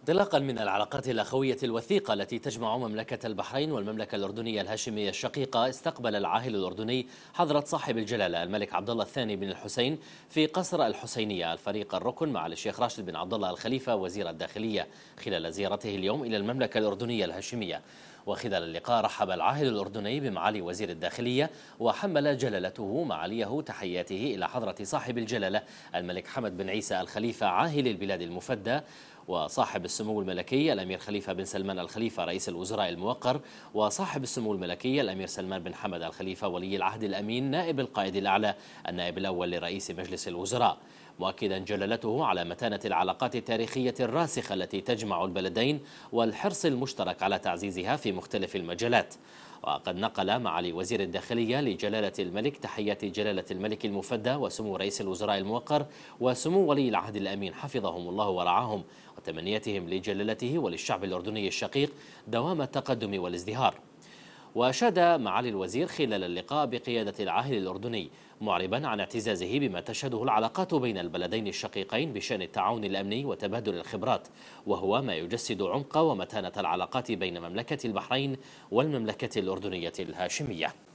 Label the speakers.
Speaker 1: انطلاقا من العلاقات الأخوية الوثيقة التي تجمع مملكة البحرين والمملكة الأردنية الهاشمية الشقيقة استقبل العاهل الأردني حضرة صاحب الجلالة الملك عبد الله الثاني بن الحسين في قصر الحسينية الفريق الركن مع الشيخ راشد بن عبد الله الخليفة وزير الداخلية خلال زيارته اليوم إلى المملكة الأردنية الهاشمية وخلال اللقاء رحب العاهل الأردني بمعالي وزير الداخلية وحمل جلالته معاليه تحياته إلى حضرة صاحب الجلالة الملك حمد بن عيسى الخليفة عاهل البلاد المفدى وصاحب السمو الملكي الأمير خليفة بن سلمان الخليفة رئيس الوزراء الموقر وصاحب السمو الملكي الأمير سلمان بن حمد الخليفة ولي العهد الأمين نائب القائد الأعلى النائب الأول لرئيس مجلس الوزراء مؤكدا جلالته على متانة العلاقات التاريخية الراسخة التي تجمع البلدين والحرص المشترك على تعزيزها في مختلف المجالات وقد نقل معالي وزير الداخلية لجلالة الملك تحيات جلالة الملك المفدى وسمو رئيس الوزراء الموقر وسمو ولي العهد الأمين حفظهم الله ورعاهم وتمنيتهم لجلالته وللشعب الأردني الشقيق دوام التقدم والازدهار وأشاد معالي الوزير خلال اللقاء بقيادة العاهل الأردني معربا عن اعتزازه بما تشهده العلاقات بين البلدين الشقيقين بشأن التعاون الأمني وتبادل الخبرات وهو ما يجسد عمق ومتانة العلاقات بين مملكة البحرين والمملكة الأردنية الهاشمية